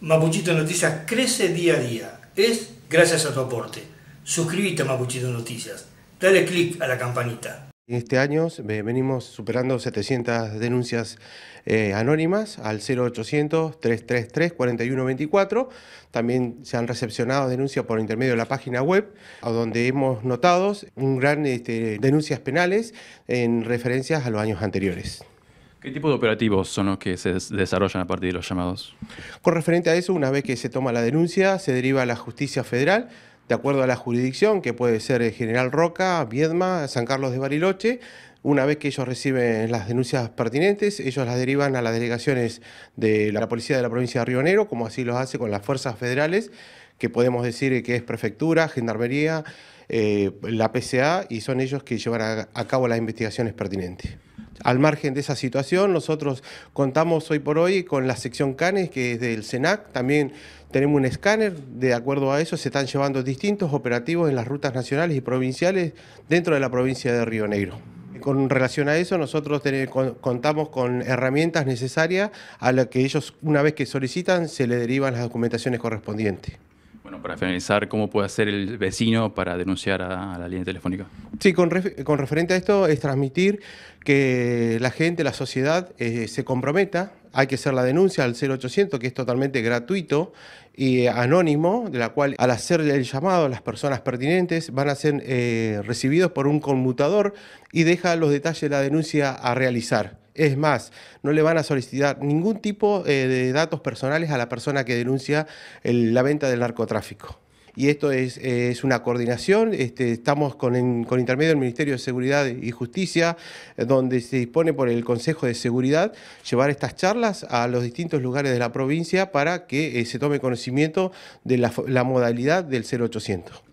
Mapuchito Noticias crece día a día. Es gracias a tu aporte. Suscríbete a Mapuchito Noticias. Dale click a la campanita. Este año venimos superando 700 denuncias eh, anónimas al 0800-333-4124. También se han recepcionado denuncias por intermedio de la página web, donde hemos notado un gran este, denuncias penales en referencias a los años anteriores. ¿Qué tipo de operativos son los que se desarrollan a partir de los llamados? Con referente a eso, una vez que se toma la denuncia, se deriva a la justicia federal, de acuerdo a la jurisdicción, que puede ser General Roca, Viedma, San Carlos de Bariloche. Una vez que ellos reciben las denuncias pertinentes, ellos las derivan a las delegaciones de la Policía de la Provincia de Río Negro, como así lo hace con las fuerzas federales, que podemos decir que es Prefectura, Gendarmería, eh, la PCA, y son ellos que llevan a cabo las investigaciones pertinentes. Al margen de esa situación, nosotros contamos hoy por hoy con la sección CANES, que es del SENAC, también tenemos un escáner, de acuerdo a eso se están llevando distintos operativos en las rutas nacionales y provinciales dentro de la provincia de Río Negro. Con relación a eso, nosotros contamos con herramientas necesarias a las que ellos, una vez que solicitan, se le derivan las documentaciones correspondientes. Bueno, para finalizar, ¿cómo puede hacer el vecino para denunciar a, la línea telefónica? Sí, con, referente a esto es transmitir que la gente, la sociedad eh, se comprometa, hay que hacer la denuncia al 0800, que es totalmente gratuito y anónimo, de la cual al hacer el llamado las personas pertinentes van a ser eh, recibidos por un conmutador y deja los detalles de la denuncia a realizar. Es más, no le van a solicitar ningún tipo eh, de datos personales a la persona que denuncia la venta del narcotráfico y esto es, una coordinación. Este, estamos con, intermedio del Ministerio de Seguridad y Justicia, eh, donde se dispone por el Consejo de Seguridad llevar estas charlas a los distintos lugares de la provincia para que eh, se tome conocimiento de la modalidad del 0800.